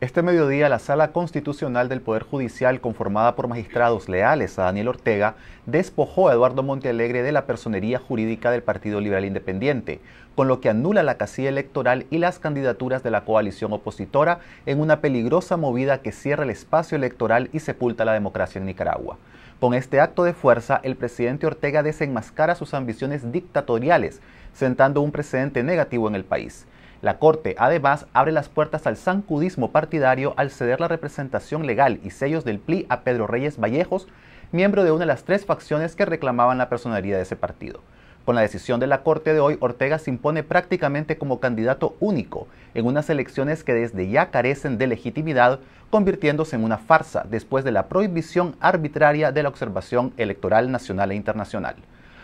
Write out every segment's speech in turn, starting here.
Este mediodía, la Sala Constitucional del Poder Judicial, conformada por magistrados leales a Daniel Ortega, despojó a Eduardo Montealegre de la personería jurídica del Partido Liberal Independiente, con lo que anula la casilla electoral y las candidaturas de la coalición opositora en una peligrosa movida que cierra el espacio electoral y sepulta la democracia en Nicaragua. Con este acto de fuerza, el presidente Ortega desenmascara sus ambiciones dictatoriales, sentando un precedente negativo en el país. La Corte, además, abre las puertas al zancudismo partidario al ceder la representación legal y sellos del PLI a Pedro Reyes Vallejos, miembro de una de las tres facciones que reclamaban la personalidad de ese partido. Con la decisión de la Corte de hoy, Ortega se impone prácticamente como candidato único en unas elecciones que desde ya carecen de legitimidad, convirtiéndose en una farsa después de la prohibición arbitraria de la observación electoral nacional e internacional.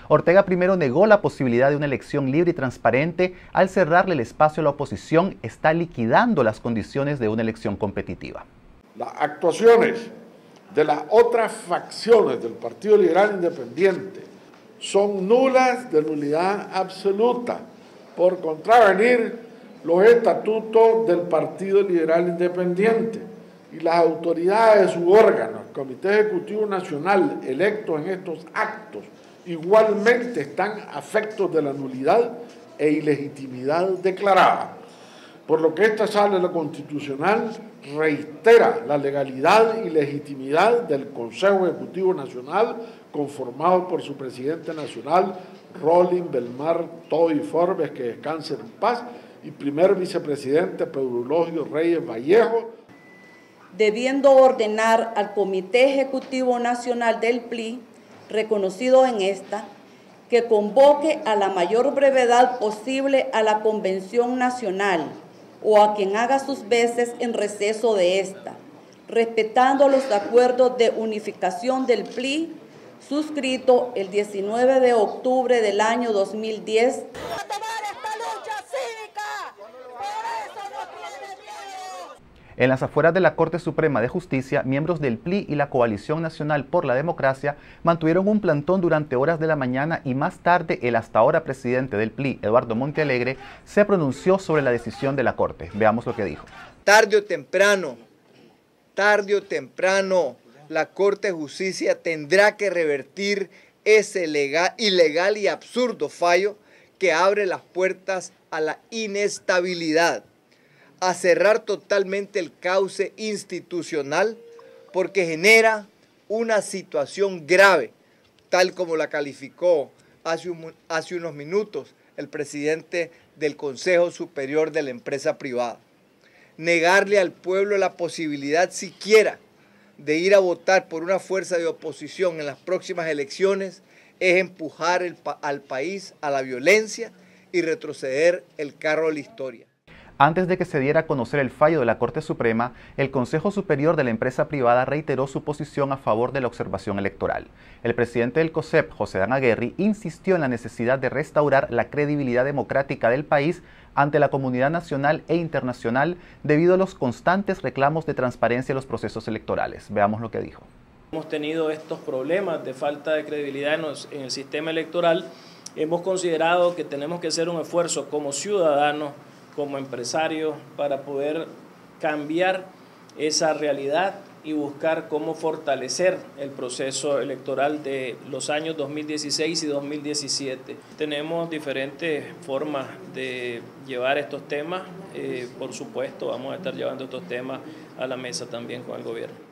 Ortega primero negó la posibilidad de una elección libre y transparente al cerrarle el espacio a la oposición, está liquidando las condiciones de una elección competitiva. Las actuaciones de las otras facciones del Partido Liberal Independiente son nulas de nulidad absoluta por contravenir los estatutos del Partido Liberal Independiente y las autoridades de órgano, el Comité Ejecutivo Nacional, electo en estos actos, igualmente están afectos de la nulidad e ilegitimidad declarada. Por lo que esta sala de la constitucional reitera la legalidad y legitimidad del Consejo Ejecutivo Nacional, conformado por su presidente nacional, Rolin Belmar Toy Forbes, que descanse en paz, y primer vicepresidente Pedrologio Reyes Vallejo. Debiendo ordenar al Comité Ejecutivo Nacional del PLI reconocido en esta, que convoque a la mayor brevedad posible a la Convención Nacional o a quien haga sus veces en receso de esta, respetando los acuerdos de unificación del PLI suscrito el 19 de octubre del año 2010. En las afueras de la Corte Suprema de Justicia, miembros del PLI y la Coalición Nacional por la Democracia mantuvieron un plantón durante horas de la mañana y más tarde el hasta ahora presidente del PLI, Eduardo Montealegre, se pronunció sobre la decisión de la Corte. Veamos lo que dijo. Tarde o temprano, tarde o temprano, la Corte de Justicia tendrá que revertir ese legal, ilegal y absurdo fallo que abre las puertas a la inestabilidad a cerrar totalmente el cauce institucional porque genera una situación grave, tal como la calificó hace, unos minutos el presidente del Consejo Superior de la Empresa Privada. Negarle al pueblo la posibilidad siquiera de ir a votar por una fuerza de oposición en las próximas elecciones es empujar al país a la violencia y retroceder el carro de la historia. Antes de que se diera a conocer el fallo de la Corte Suprema, el Consejo Superior de la empresa privada reiteró su posición a favor de la observación electoral. El presidente del COSEP, José Dan Aguerri, insistió en la necesidad de restaurar la credibilidad democrática del país ante la comunidad nacional e internacional debido a los constantes reclamos de transparencia en los procesos electorales. Veamos lo que dijo. Hemos tenido estos problemas de falta de credibilidad en el sistema electoral. Hemos considerado que tenemos que hacer un esfuerzo como ciudadanos como empresarios para poder cambiar esa realidad y buscar cómo fortalecer el proceso electoral de los años 2016 y 2017. Tenemos diferentes formas de llevar estos temas, eh, por supuesto vamos a estar llevando estos temas a la mesa también con el gobierno.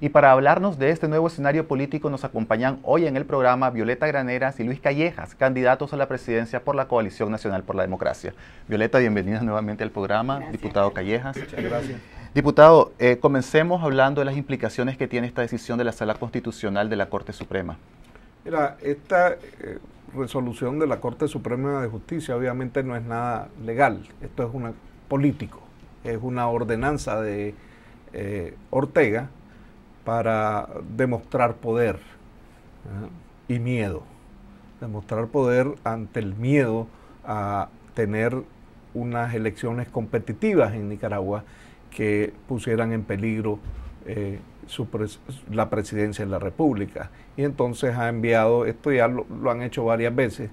Y para hablarnos de este nuevo escenario político nos acompañan hoy en el programa Violeta Graneras y Luis Callejas, candidatos a la presidencia por la Coalición Nacional por la Democracia. Violeta, bienvenida nuevamente al programa, diputado Callejas. Muchas gracias. Diputado, eh, comencemos hablando de las implicaciones que tiene esta decisión de la Sala Constitucional de la Corte Suprema. Mira, esta eh, resolución de la Corte Suprema de Justicia obviamente no es nada legal, esto es un político, es una ordenanza de eh, Ortega para demostrar poder ¿eh? y miedo. Demostrar poder ante el miedo a tener unas elecciones competitivas en Nicaragua que pusieran en peligro eh, la presidencia de la República. Y entonces ha enviado, esto ya lo, han hecho varias veces,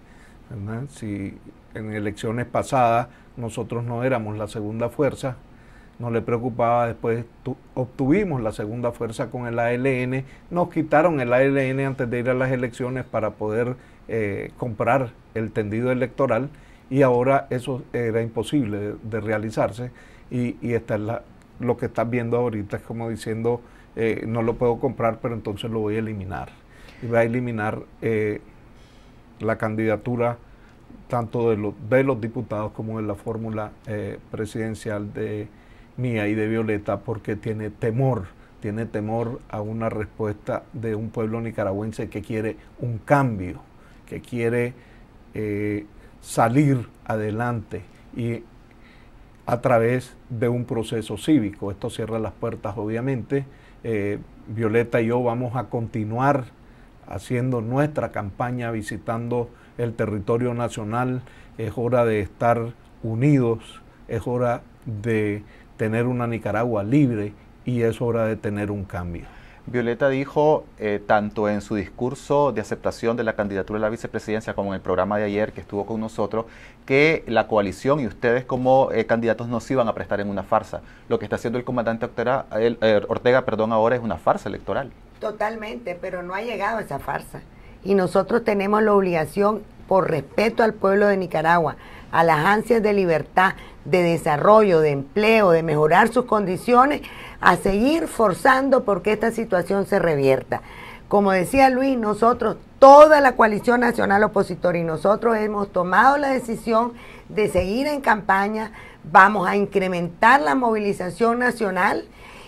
si en elecciones pasadas nosotros no éramos la segunda fuerza, no le preocupaba, después obtuvimos la segunda fuerza con el ALN, nos quitaron el ALN antes de ir a las elecciones para poder eh, comprar el tendido electoral y ahora eso era imposible de, realizarse y, es lo que estás viendo ahorita, es como diciendo, eh, no lo puedo comprar, pero entonces lo voy a eliminar. Y va a eliminar eh, la candidatura tanto de, de los diputados como de la fórmula presidencial de mía y de Violeta porque tiene temor, tiene temor a una respuesta de un pueblo nicaragüense que quiere un cambio, que quiere eh, salir adelante y a través de un proceso cívico. Esto cierra las puertas, obviamente. Eh, Violeta y yo vamos a continuar haciendo nuestra campaña, visitando el territorio nacional. Es hora de estar unidos, es hora de tener una Nicaragua libre y es hora de tener un cambio. Violeta dijo, eh, tanto en su discurso de aceptación de la candidatura a la vicepresidencia como en el programa de ayer que estuvo con nosotros, que la coalición y ustedes como eh, candidatos no se iban a prestar en una farsa. Lo que está haciendo el comandante Ortega, el, eh, Ortega perdón, ahora es una farsa electoral. Totalmente, pero no ha llegado esa farsa. Y nosotros tenemos la obligación, por respeto al pueblo de Nicaragua, a las ansias de libertad, de desarrollo, de empleo, de mejorar sus condiciones, a seguir forzando porque esta situación se revierta. Como decía Luis, nosotros, toda la coalición nacional opositora y nosotros hemos tomado la decisión de seguir en campaña, vamos a incrementar la movilización nacional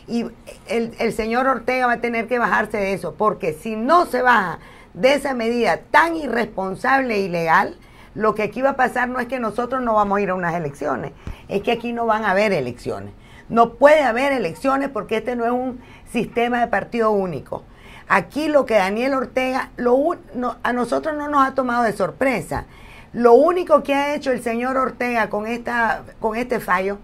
y el, el señor Ortega va a tener que bajarse de eso, porque si no se baja de esa medida tan irresponsable e ilegal, lo que aquí va a pasar no es que nosotros no vamos a ir a unas elecciones, es que aquí no van a haber elecciones. No puede haber elecciones porque este no es un sistema de partido único. Aquí lo que Daniel Ortega, a nosotros no nos ha tomado de sorpresa. Lo único que ha hecho el señor Ortega con, esta, con este fallo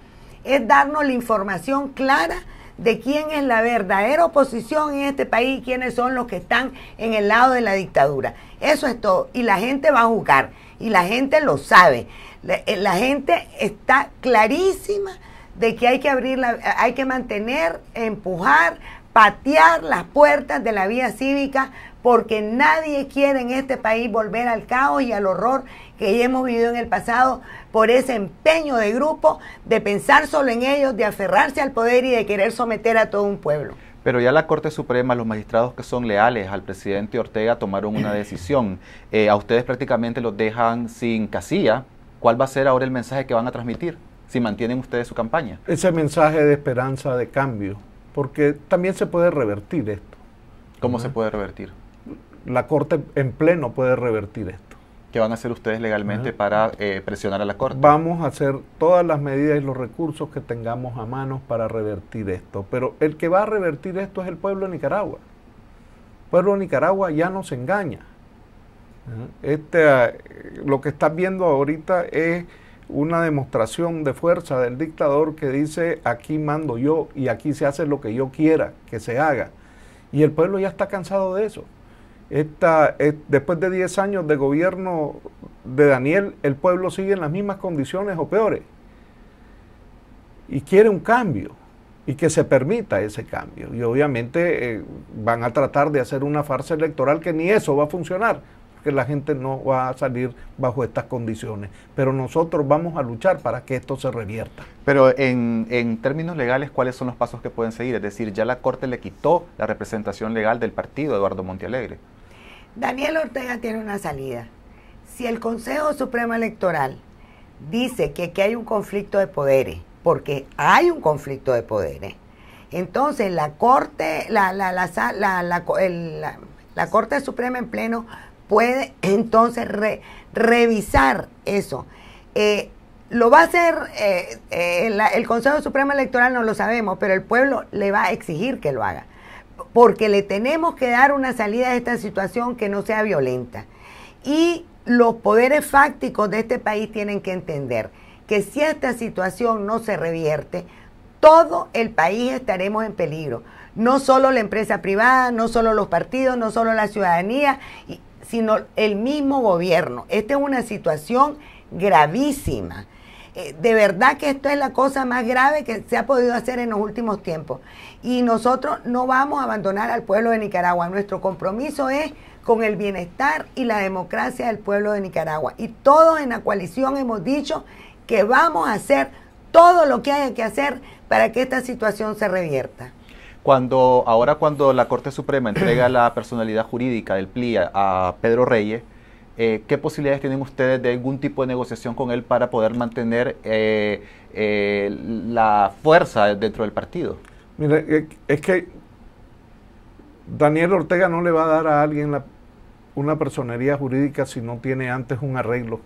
es darnos la información clara de quién es la verdadera oposición en este país y quiénes son los que están en el lado de la dictadura. Eso es todo. Y la gente va a juzgar y la gente lo sabe. Eh, la, gente está clarísima de que hay que abrir, hay que mantener, empujar, patear las puertas de la vía cívica porque nadie quiere en este país volver al caos y al horror que ya hemos vivido en el pasado por ese empeño de grupo de pensar solo en ellos, de aferrarse al poder y de querer someter a todo un pueblo. Pero ya la Corte Suprema, los magistrados que son leales al presidente Ortega tomaron una decisión. Eh, a ustedes prácticamente los dejan sin casilla. ¿Cuál va a ser ahora el mensaje que van a transmitir si mantienen ustedes su campaña? Ese mensaje de esperanza, de cambio, porque también se puede revertir esto. ¿Cómo se puede revertir? La Corte en pleno puede revertir esto que van a hacer ustedes legalmente para eh, presionar a la Corte? Vamos a hacer todas las medidas y los recursos que tengamos a manos para revertir esto. Pero el que va a revertir esto es el pueblo de Nicaragua. El pueblo de Nicaragua ya nos engaña. Este, ah, lo que estás viendo ahorita es una demostración de fuerza del dictador que dice aquí mando yo y aquí se hace lo que yo quiera que se haga. Y el pueblo ya está cansado de eso. Esta, eh, después de 10 años de gobierno de Daniel, el pueblo sigue en las mismas condiciones o peores. Y quiere un cambio y que se permita ese cambio. Y obviamente eh, van a tratar de hacer una farsa electoral que ni eso va a funcionar, porque la gente no va a salir bajo estas condiciones. Pero nosotros vamos a luchar para que esto se revierta. Pero en, en términos legales, ¿cuáles son los pasos que pueden seguir? Es decir, ya la Corte le quitó la representación legal del partido, Eduardo Montealegre. Daniel Ortega tiene una salida. Si el Consejo Supremo Electoral dice que hay un conflicto de poderes, porque hay un conflicto de poderes, entonces la Corte, la, la, Corte Suprema en pleno puede entonces revisar eso. Eh, lo va a hacer eh, eh, el Consejo Supremo Electoral, no lo sabemos, pero el pueblo le va a exigir que lo haga porque le tenemos que dar una salida a esta situación que no sea violenta. Y los poderes fácticos de este país tienen que entender que si esta situación no se revierte, todo el país estaremos en peligro. No solo la empresa privada, no solo los partidos, no solo la ciudadanía, sino el mismo gobierno. Esta es una situación gravísima. Eh, de verdad que esto es la cosa más grave que se ha podido hacer en los últimos tiempos. Y nosotros no vamos a abandonar al pueblo de Nicaragua. Nuestro compromiso es con el bienestar y la democracia del pueblo de Nicaragua. Y todos en la coalición hemos dicho que vamos a hacer todo lo que haya que hacer para que esta situación se revierta. Cuando ahora cuando la Corte Suprema entrega la personalidad jurídica del PLIA a Pedro Reyes, eh, ¿qué posibilidades tienen ustedes de algún tipo de negociación con él para poder mantener eh, eh, la fuerza dentro del partido? Mire, es que Daniel Ortega no le va a dar a alguien una personería jurídica si no tiene antes un arreglo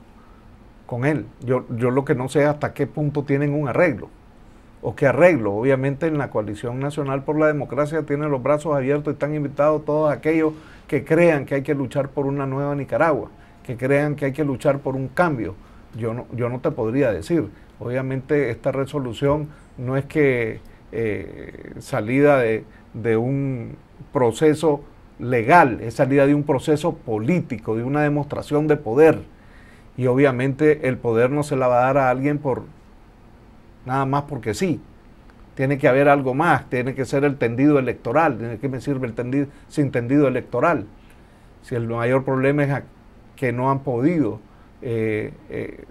con él. Yo, yo lo que no sé es hasta qué punto tienen un arreglo o que arreglo. Obviamente en la coalición nacional por la democracia tienen los brazos abiertos y están invitados todos aquellos que crean que hay que luchar por una nueva Nicaragua, que crean que hay que luchar por un cambio. Yo no, yo no te podría decir. Obviamente esta resolución no es que eh, salida de, de un proceso legal, es salida de un proceso político, de una demostración de poder. Y obviamente el poder no se la va a dar a alguien por, nada más porque sí. Tiene que haber algo más, tiene que ser el tendido electoral, ¿de qué me sirve el tendido, sin tendido electoral? Si el mayor problema es que no han podido eh, eh,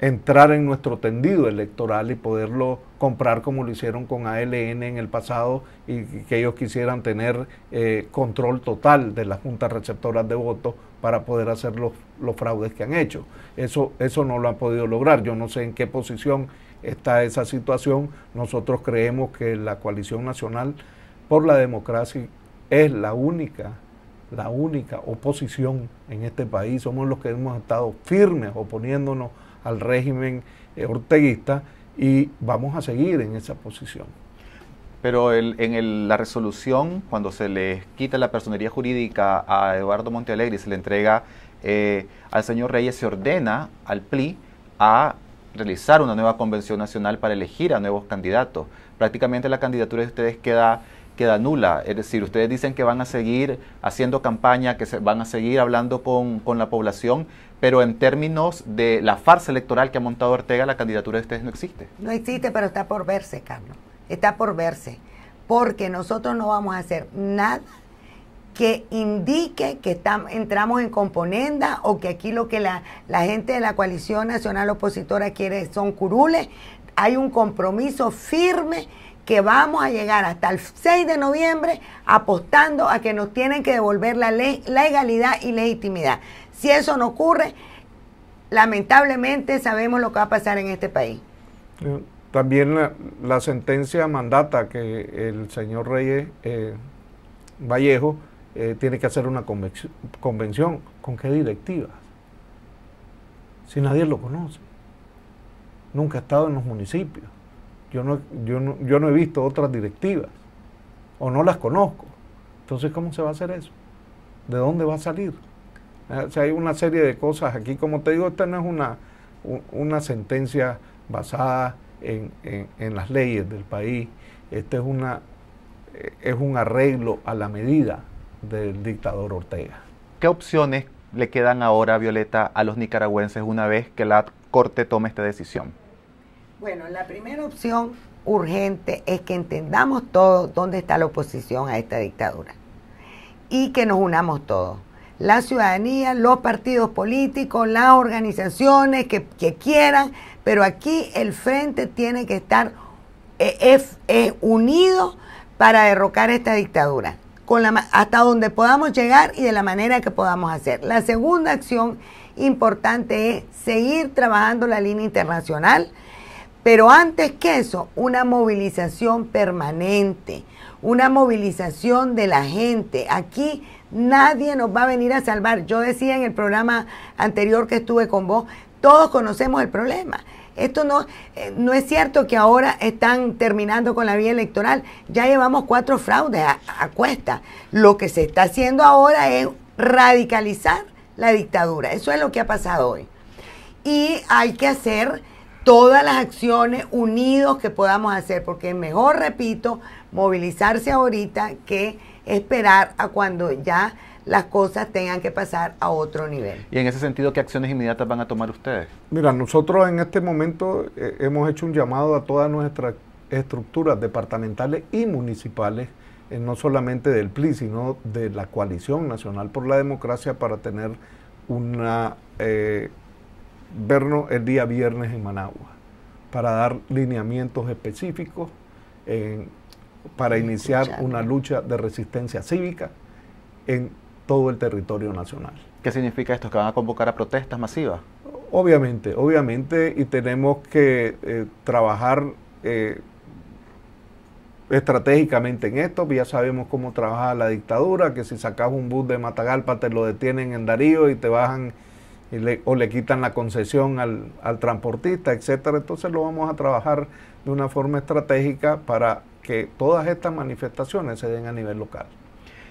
entrar en nuestro tendido electoral y poderlo comprar como lo hicieron con ALN en el pasado y que ellos quisieran tener eh, control total de las juntas receptoras de votos para poder hacer los, fraudes que han hecho. Eso, eso no lo han podido lograr. Yo no sé en qué posición está esa situación. Nosotros creemos que la coalición nacional por la democracia es la única, la única oposición en este país. Somos los que hemos estado firmes oponiéndonos al régimen eh, orteguista y vamos a seguir en esa posición. Pero en la resolución, cuando se les quita la personería jurídica a Eduardo Montealegre y se le entrega eh, al señor Reyes, se ordena al PLI a realizar una nueva convención nacional para elegir a nuevos candidatos. Prácticamente la candidatura de ustedes queda queda nula. Es decir, ustedes dicen que van a seguir haciendo campaña, que se, van a seguir hablando con, con, la población, pero en términos de la farsa electoral que ha montado Ortega, la candidatura de ustedes no existe. No existe, pero está por verse, Carlos está por verse, porque nosotros no vamos a hacer nada que indique que entramos en componenda o que aquí lo que la, gente de la coalición nacional opositora quiere son curules. Hay un compromiso firme que vamos a llegar hasta el 6 de noviembre apostando a que nos tienen que devolver la ley, legalidad y legitimidad. Si eso no ocurre, lamentablemente sabemos lo que va a pasar en este país. Eh, también la, sentencia mandata que el señor Reyes eh, Vallejo eh, tiene que hacer una convención, ¿Con qué directivas Si nadie lo conoce. Nunca ha estado en los municipios. Yo no, yo no, yo no he visto otras directivas. O no las conozco. Entonces, ¿cómo se va a hacer eso? ¿De dónde va a salir? Ah, hay una serie de cosas aquí, como te digo, esta no es una, una sentencia basada en, las leyes del país. Este es, una, es un arreglo a la medida del dictador Ortega. ¿Qué opciones le quedan ahora, Violeta, a los nicaragüenses una vez que la Corte tome esta decisión? Bueno, la primera opción urgente es que entendamos todos dónde está la oposición a esta dictadura y que nos unamos todos. La ciudadanía, los partidos políticos, las organizaciones que, que quieran pero aquí el frente tiene que estar eh, unido para derrocar esta dictadura, con la, hasta donde podamos llegar y de la manera que podamos hacer. La segunda acción importante es seguir trabajando la línea internacional, pero antes que eso, una movilización permanente, una movilización de la gente. Aquí Nadie nos va a venir a salvar. Yo decía en el programa anterior que estuve con vos, todos conocemos el problema. Esto no, eh, no es cierto que ahora están terminando con la vía electoral. Ya llevamos cuatro fraudes a, a cuesta. Lo que se está haciendo ahora es radicalizar la dictadura. Eso es lo que ha pasado hoy. Y hay que hacer todas las acciones unidos que podamos hacer, porque es mejor, repito, movilizarse ahorita que esperar a cuando ya las cosas tengan que pasar a otro nivel. ¿Y en ese sentido qué acciones inmediatas van a tomar ustedes? Mira, nosotros en este momento eh, hemos hecho un llamado a todas nuestras estructuras departamentales y municipales, eh, no solamente del PLI, sino de la Coalición Nacional por la Democracia para tener una... Eh, vernos el día viernes en Managua para dar lineamientos específicos en para iniciar una lucha de resistencia cívica en todo el territorio nacional. ¿Qué significa esto? ¿Que van a convocar a protestas masivas? Obviamente, obviamente, y tenemos que eh, trabajar eh, estratégicamente en esto, pues ya sabemos cómo trabaja la dictadura, que si sacas un bus de Matagalpa te lo detienen en Darío y te bajan o le quitan la concesión al, al transportista, etcétera. Entonces lo vamos a trabajar de una forma estratégica para que todas estas manifestaciones se den a nivel local.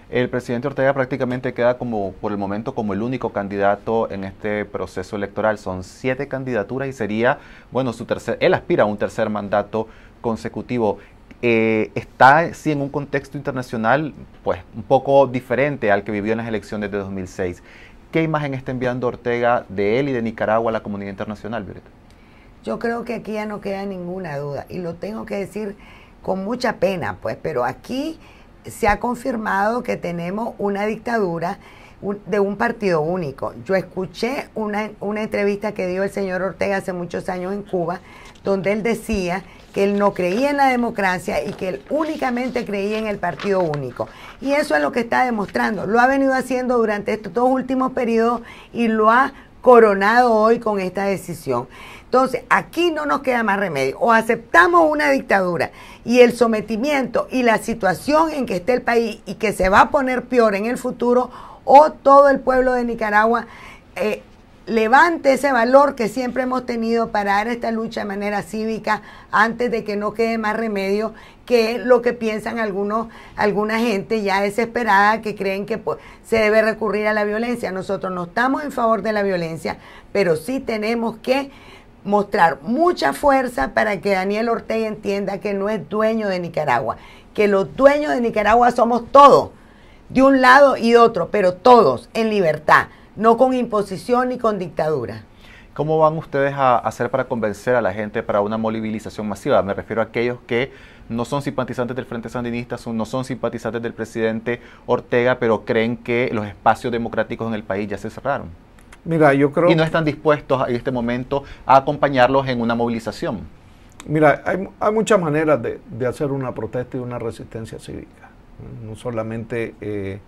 El presidente Ortega prácticamente queda como, por el momento, como el único candidato en este proceso electoral. Son siete candidaturas y sería, bueno, su tercer, él aspira a un tercer mandato consecutivo. Eh, está, sí, en un contexto internacional, pues, un poco diferente al que vivió en las elecciones de 2006. ¿Qué imagen está enviando Ortega de él y de Nicaragua a la comunidad internacional, Violeta? Yo creo que aquí ya no queda ninguna duda y lo tengo que decir con mucha pena, pues, pero aquí se ha confirmado que tenemos una dictadura de un partido único. Yo escuché una, una, entrevista que dio el señor Ortega hace muchos años en Cuba, donde él decía que él no creía en la democracia y que él únicamente creía en el partido único. Y eso es lo que está demostrando. Lo ha venido haciendo durante estos dos últimos periodos y lo ha coronado hoy con esta decisión. Entonces, aquí no nos queda más remedio. O aceptamos una dictadura y el sometimiento y la situación en que esté el país y que se va a poner peor en el futuro, o todo el pueblo de Nicaragua eh, levante ese valor que siempre hemos tenido para dar esta lucha de manera cívica antes de que no quede más remedio que lo que piensan algunos, alguna gente ya desesperada que creen que se debe recurrir a la violencia. Nosotros no estamos en favor de la violencia, pero sí tenemos que mostrar mucha fuerza para que Daniel Ortega entienda que no es dueño de Nicaragua, que los dueños de Nicaragua somos todos, de un lado y otro, pero todos en libertad, no con imposición ni con dictadura. ¿Cómo van ustedes a hacer para convencer a la gente para una movilización masiva? Me refiero a aquellos que no son simpatizantes del Frente Sandinista, no son simpatizantes del presidente Ortega, pero creen que los espacios democráticos en el país ya se cerraron. Mira, yo creo... Y no están dispuestos en este momento a acompañarlos en una movilización. Mira, hay, muchas maneras de, hacer una protesta y una resistencia cívica, no solamente eh,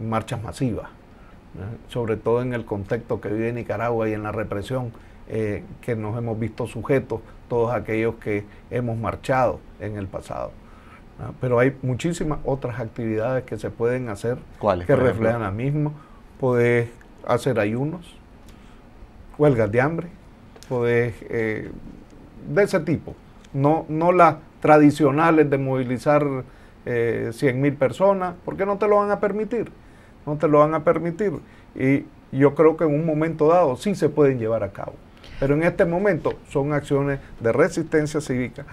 marchas masivas, sobre todo en el contexto que vive Nicaragua y en la represión eh, que nos hemos visto sujetos todos aquellos que hemos marchado en el pasado. Pero hay muchísimas otras actividades que se pueden hacer que reflejan la misma. poder hacer ayunos, huelgas de hambre, eh, de ese tipo, no, no las tradicionales de movilizar eh, 100 mil personas, porque no te lo van a permitir, no te lo van a permitir. Y yo creo que en un momento dado sí se pueden llevar a cabo. Pero en este momento son acciones de resistencia cívica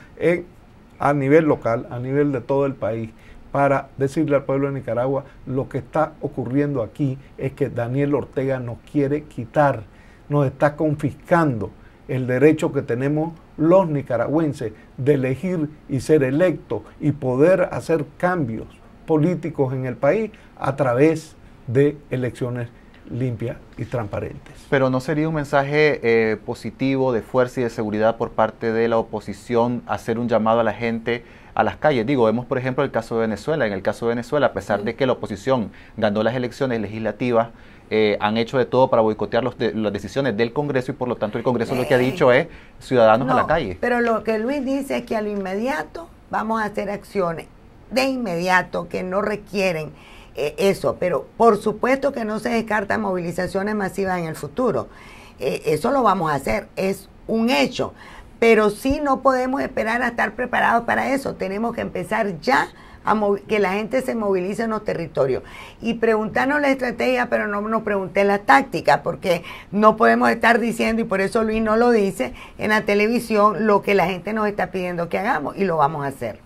a nivel local, a nivel de todo el país, para decirle al pueblo de Nicaragua lo que está ocurriendo aquí es que Daniel Ortega no quiere quitar nos está confiscando el derecho que tenemos los nicaragüenses de elegir y ser electos y poder hacer cambios políticos en el país a través de elecciones limpias y transparentes. Pero ¿no sería un mensaje eh, positivo de fuerza y de seguridad por parte de la oposición hacer un llamado a la gente a las calles? Digo, vemos por ejemplo el caso de Venezuela. En el caso de Venezuela, a pesar de que la oposición ganó las elecciones legislativas, eh, han hecho de todo para boicotear las decisiones del Congreso y por lo tanto el Congreso lo que ha eh. dicho es ciudadanos a la calle. Pero lo que Luis dice es que a lo inmediato vamos a hacer acciones de inmediato que no requieren eh, eso, pero por supuesto que no se descartan movilizaciones masivas en el futuro. eso lo vamos a hacer, es un hecho, pero sí no podemos esperar a estar preparados para eso, tenemos que empezar ya que la gente se movilice en los territorios. Y preguntarnos la estrategia, pero no nos pregunté la táctica, porque no podemos estar diciendo, y por eso Luis no lo dice, en la televisión lo que la gente nos está pidiendo que hagamos y lo vamos a hacer.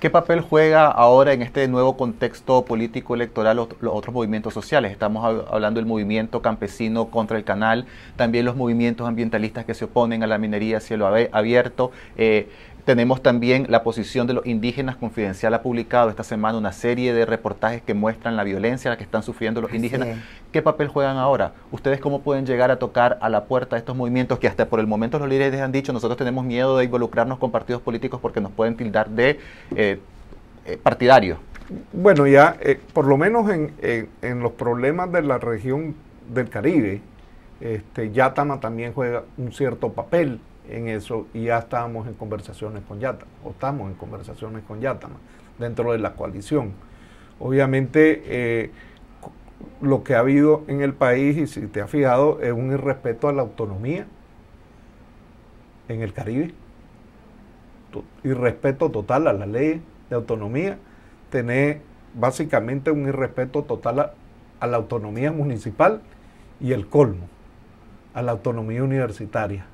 ¿Qué papel juega ahora en este nuevo contexto político electoral los, otros movimientos sociales? Estamos hablando del movimiento campesino contra el canal, también los movimientos ambientalistas que se oponen a la minería a cielo abierto. Eh, tenemos también la posición de los indígenas. Confidencial ha publicado esta semana una serie de reportajes que muestran la violencia a la que están sufriendo los indígenas. ¿Qué papel juegan ahora? ¿Ustedes cómo pueden llegar a tocar a la puerta de estos movimientos que hasta por el momento los líderes han dicho nosotros tenemos miedo de involucrarnos con partidos políticos porque nos pueden tildar de eh, eh, partidarios? Bueno, ya eh, por lo menos en, los problemas de la región del Caribe, este, Yatama también juega un cierto papel en eso y ya estábamos en conversaciones con Yatama, o estamos en conversaciones con Yatama dentro de la coalición. Obviamente eh, lo que ha habido en el país, y si te has fijado, es un irrespeto a la autonomía en el Caribe, irrespeto total a la ley de autonomía, tener básicamente un irrespeto total a la autonomía municipal y el colmo, a la autonomía universitaria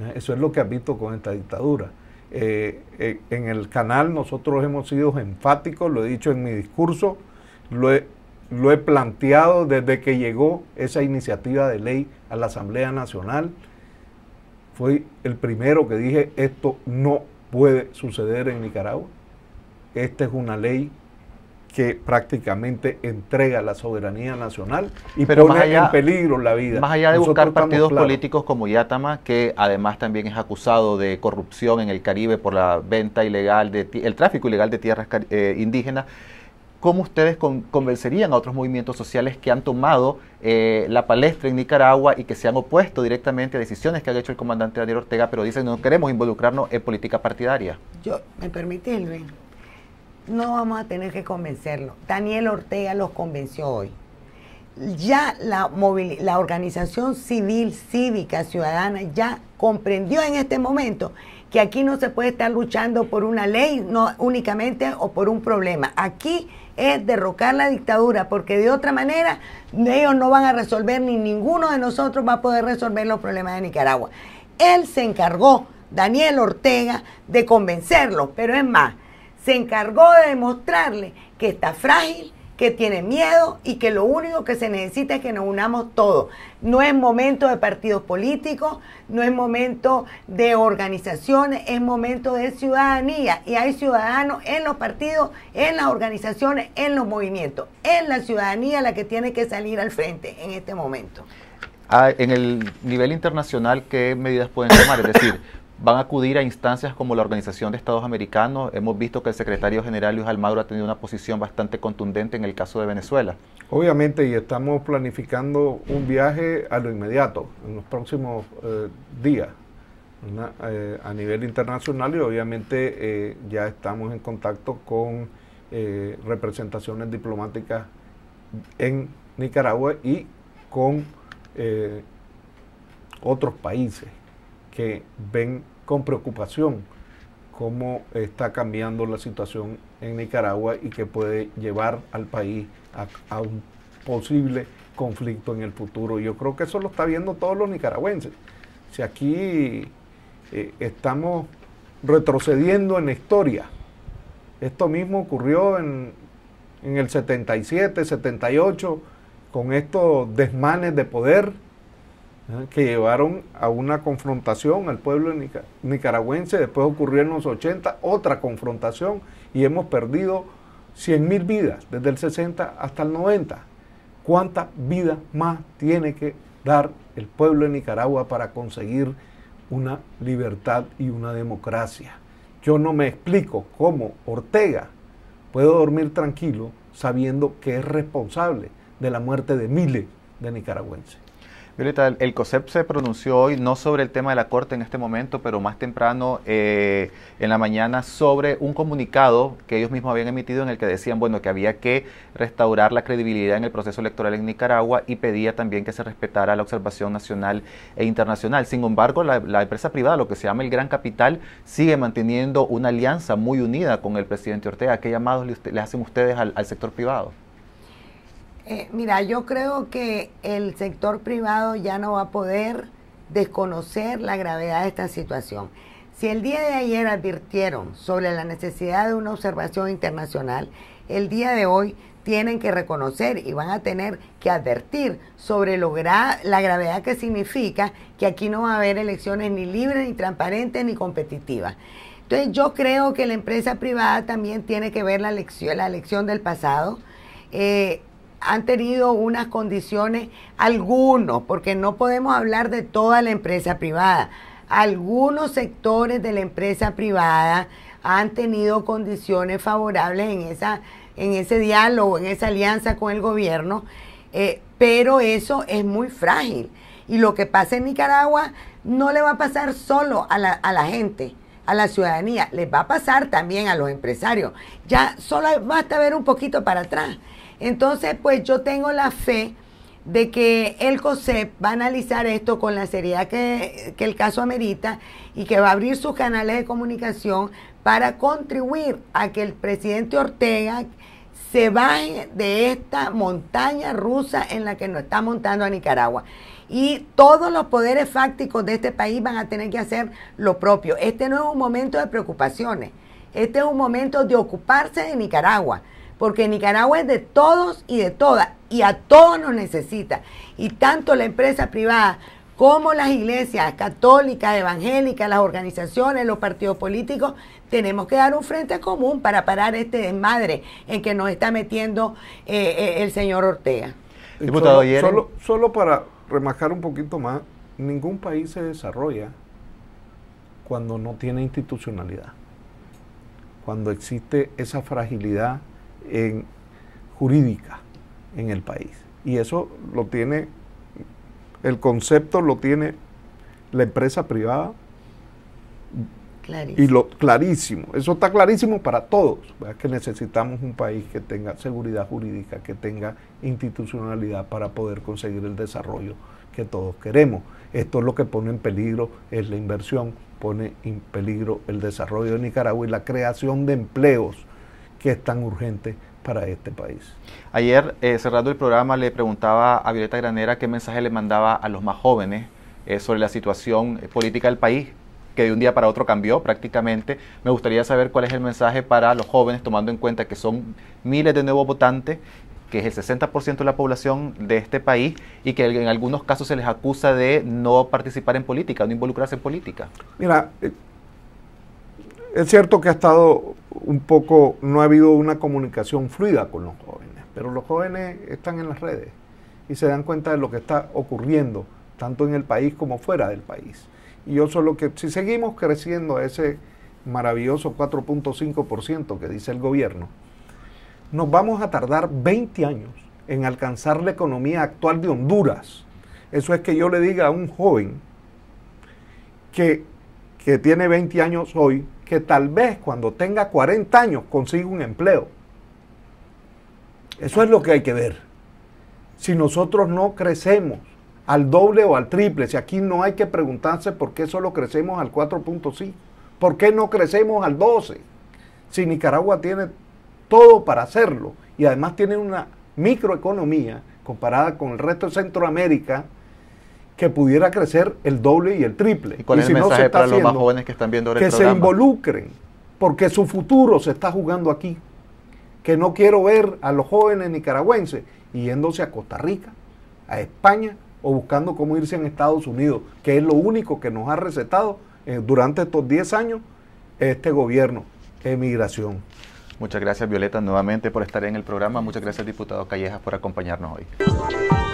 eh, eso es lo que visto con esta dictadura. Eh, eh, en el canal nosotros hemos sido enfáticos, lo he dicho en mi discurso, lo he, planteado desde que llegó esa iniciativa de ley a la Asamblea Nacional. Fui el primero que dije, esto no puede suceder en Nicaragua. Esta es una ley que prácticamente entrega la soberanía nacional y Pero pone más allá, en peligro la vida. Más allá de buscar partidos políticos como Yatama, que además también es acusado de corrupción en el Caribe por la venta ilegal, de, el tráfico ilegal de tierras eh, indígenas, ¿cómo ustedes convencerían a otros movimientos sociales que han tomado eh, la palestra en Nicaragua y que se han opuesto directamente a decisiones que ha hecho el comandante Daniel Ortega, pero dicen no queremos involucrarnos en política partidaria? Yo, ¿me permite, Luis? no vamos a tener que convencerlo. Daniel Ortega los convenció hoy. Ya la, la organización civil, cívica, ciudadana, ya comprendió en este momento que aquí no se puede estar luchando por una ley no únicamente o por un problema. Aquí es derrocar la dictadura, porque de otra manera ellos no van a resolver ni ninguno de nosotros va a poder resolver los problemas de Nicaragua. Él se encargó, Daniel Ortega, de convencerlos, pero es más, se encargó de demostrarle que está frágil, que tiene miedo y que lo único que se necesita es que nos unamos todos. No es momento de partidos políticos, no es momento de organizaciones, es momento de ciudadanía. Y hay ciudadanos en los partidos, en las organizaciones, en los movimientos. Es la ciudadanía la que tiene que salir al frente en este momento. Ah, en el nivel internacional, ¿qué medidas pueden tomar? Es decir, van a acudir a instancias como la Organización de Estados Americanos. Hemos visto que el secretario general Luis Almagro ha tenido una posición bastante contundente en el caso de Venezuela. Obviamente, y estamos planificando un viaje a lo inmediato, en los próximos eh, días, eh, a nivel internacional y obviamente eh, ya estamos en contacto con representaciones diplomáticas en Nicaragua y con otros países que ven con preocupación cómo está cambiando la situación en Nicaragua y que puede llevar al país a, un posible conflicto en el futuro. Yo creo que eso lo está viendo todos los nicaragüenses. Si aquí eh, estamos retrocediendo en la historia, esto mismo ocurrió en, en el 77, 78, con estos desmanes de poder que llevaron a una confrontación al pueblo nicaragüense, después ocurrió en los 80 otra confrontación y hemos perdido 100.000 vidas desde el 60 hasta el 90. ¿Cuántas vidas más tiene que dar el pueblo de Nicaragua para conseguir una libertad y una democracia? Yo no me explico cómo Ortega puede dormir tranquilo sabiendo que es responsable de la muerte de miles de nicaragüenses. Violeta, el COSEP se pronunció hoy no sobre el tema de la Corte en este momento, pero más temprano eh, en la mañana sobre un comunicado que ellos mismos habían emitido en el que decían, bueno, que había que restaurar la credibilidad en el proceso electoral en Nicaragua y pedía también que se respetara la observación nacional e internacional. Sin embargo, la, empresa privada, lo que se llama el Gran Capital, sigue manteniendo una alianza muy unida con el presidente Ortega. ¿Qué llamados le, hacen ustedes al sector privado? Eh, mira, yo creo que el sector privado ya no va a poder desconocer la gravedad de esta situación. Si el día de ayer advirtieron sobre la necesidad de una observación internacional, el día de hoy tienen que reconocer y van a tener que advertir sobre la gravedad que significa que aquí no va a haber elecciones ni libres, ni transparentes, ni competitivas. Entonces yo creo que la empresa privada también tiene que ver la lección, la del pasado. Eh, han tenido unas condiciones, algunos, porque no podemos hablar de toda la empresa privada, algunos sectores de la empresa privada han tenido condiciones favorables en, esa, en ese diálogo, en esa alianza con el gobierno, eh, pero eso es muy frágil. Y lo que pasa en Nicaragua no le va a pasar solo a la, a la gente, a la ciudadanía, les va a pasar también a los empresarios. Ya solo basta ver un poquito para atrás entonces, pues yo tengo la fe de que el COSEP va a analizar esto con la seriedad que, que, el caso amerita y que va a abrir sus canales de comunicación para contribuir a que el presidente Ortega se baje de esta montaña rusa en la que nos está montando a Nicaragua. Y todos los poderes fácticos de este país van a tener que hacer lo propio. Este no es un momento de preocupaciones, este es un momento de ocuparse de Nicaragua porque Nicaragua es de todos y de todas, y a todos nos necesita. Y tanto la empresa privada como las iglesias católicas, evangélicas, las organizaciones, los partidos políticos, tenemos que dar un frente común para parar este desmadre en que nos está metiendo eh, eh, el señor Ortega. Diputado solo, solo, para remarcar un poquito más, ningún país se desarrolla cuando no tiene institucionalidad, cuando existe esa fragilidad en, jurídica en el país. Y eso lo tiene, el concepto lo tiene la empresa privada. Y lo clarísimo, eso está clarísimo para todos, que necesitamos un país que tenga seguridad jurídica, que tenga institucionalidad para poder conseguir el desarrollo que todos queremos. Esto es lo que pone en peligro es la inversión, pone en peligro el desarrollo de Nicaragua y la creación de empleos que es tan urgente para este país. Ayer, eh, cerrando el programa, le preguntaba a Violeta Granera qué mensaje le mandaba a los más jóvenes eh, sobre la situación eh, política del país, que de un día para otro cambió prácticamente. Me gustaría saber cuál es el mensaje para los jóvenes, tomando en cuenta que son miles de nuevos votantes que es el 60% de la población de este país y que en algunos casos se les acusa de no participar en política, no involucrarse en política. Mira, es cierto que ha estado un poco, no ha habido una comunicación fluida con los jóvenes, pero los jóvenes están en las redes y se dan cuenta de lo que está ocurriendo, tanto en el país como fuera del país. Y yo solo que, si seguimos creciendo a ese maravilloso 4.5% que dice el gobierno, nos vamos a tardar 20 años en alcanzar la economía actual de Honduras. Eso es que yo le diga a un joven que, que tiene 20 años hoy, que tal vez cuando tenga 40 años consiga un empleo. Eso es lo que hay que ver. Si nosotros no crecemos al doble o al triple, si aquí no hay que preguntarse por qué solo crecemos al 4.5, por qué no crecemos al 12, si Nicaragua tiene todo para hacerlo y además tiene una microeconomía comparada con el resto de Centroamérica, que pudiera crecer el doble y el triple. ¿Y cuál es el mensaje para los más jóvenes que están viendo ahora Que el programa? se involucren, porque su futuro se está jugando aquí. Que no quiero ver a los jóvenes nicaragüenses yéndose a Costa Rica, a España o buscando cómo irse en Estados Unidos, que es lo único que nos ha recetado eh, durante estos 10 años este gobierno, emigración. Muchas gracias Violeta nuevamente por estar en el programa, muchas gracias diputado Callejas por acompañarnos hoy.